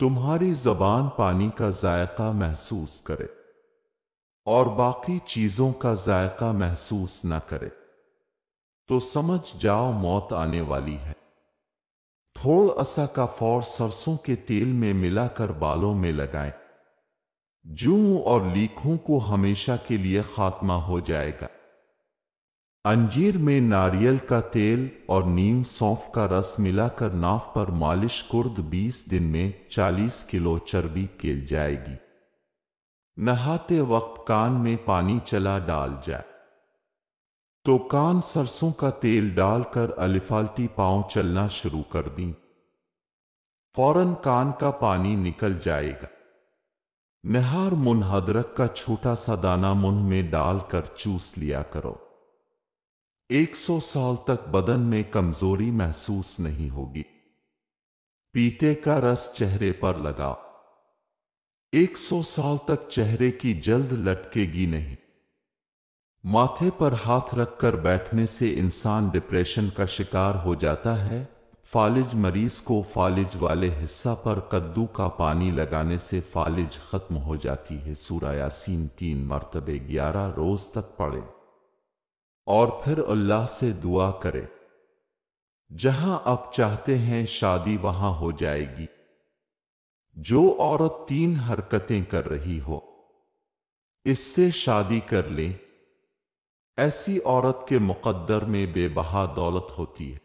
तुम्हारी जबान पानी का जायका महसूस करे और बाकी चीजों का जायका महसूस न करे तो समझ जाओ मौत आने वाली है थोड़ असा का फौर सरसों के तेल में मिलाकर बालों में लगाएं। जू और लीखों को हमेशा के लिए खात्मा हो जाएगा अंजीर में नारियल का तेल और नीम सौंफ का रस मिलाकर नाव पर मालिश कुर्द 20 दिन में 40 किलो चर्बी केल जाएगी नहाते वक्त कान में पानी चला डाल जाए तो कान सरसों का तेल डालकर अलिफाल्टी पांव चलना शुरू कर दी फौरन कान का पानी निकल जाएगा नहार मुन का छोटा सा दाना मुंह में डालकर चूस लिया करो 100 साल तक बदन में कमजोरी महसूस नहीं होगी पीते का रस चेहरे पर लगा 100 साल तक चेहरे की जल्द लटकेगी नहीं माथे पर हाथ रखकर बैठने से इंसान डिप्रेशन का शिकार हो जाता है फालिज मरीज को फालिज वाले हिस्सा पर कद्दू का पानी लगाने से फालिज खत्म हो जाती है यासीन तीन मरतबे ग्यारह रोज तक पड़े और फिर अल्लाह से दुआ करे जहां आप चाहते हैं शादी वहां हो जाएगी जो औरत तीन हरकतें कर रही हो इससे शादी कर ले ऐसी औरत के मुकद्दर में बेबहा दौलत होती है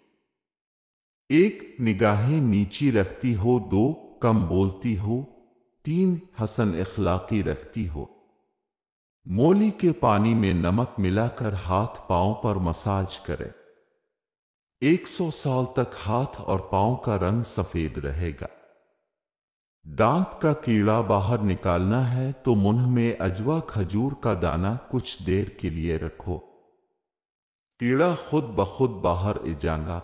एक निगाहें नीची रखती हो दो कम बोलती हो तीन हसन इखलाकी रखती हो मोली के पानी में नमक मिलाकर हाथ पांव पर मसाज करें 100 साल तक हाथ और पांव का रंग सफेद रहेगा दांत का कीड़ा बाहर निकालना है तो मुंह में अजवा खजूर का दाना कुछ देर के लिए रखो कीड़ा खुद ब खुद बाहर इजांगा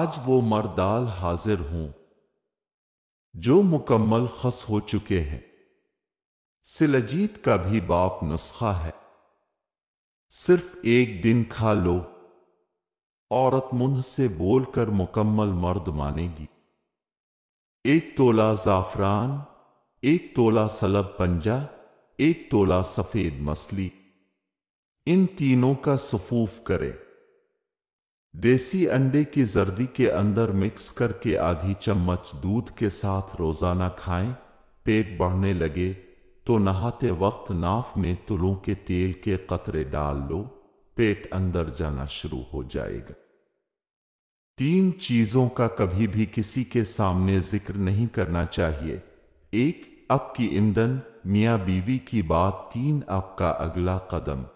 आज वो मर्दाल हाजिर हूं जो मुकम्मल खस हो चुके हैं सिलजीत का भी बाप नुस्खा है सिर्फ एक दिन खा लो औरत मुंह से बोलकर मुकम्मल मर्द मानेगी एक तोला जाफरान एक तोला सलब पंजा एक तोला सफेद मसली इन तीनों का सफूफ करें देसी अंडे की जर्दी के अंदर मिक्स करके आधी चम्मच दूध के साथ रोजाना खाएं, पेट बढ़ने लगे तो नहाते वक्त नाफ में तुलों के तेल के कतरे डाल लो पेट अंदर जाना शुरू हो जाएगा तीन चीजों का कभी भी किसी के सामने जिक्र नहीं करना चाहिए एक अब की ईंधन मियाँ बीवी की बात तीन आपका अगला कदम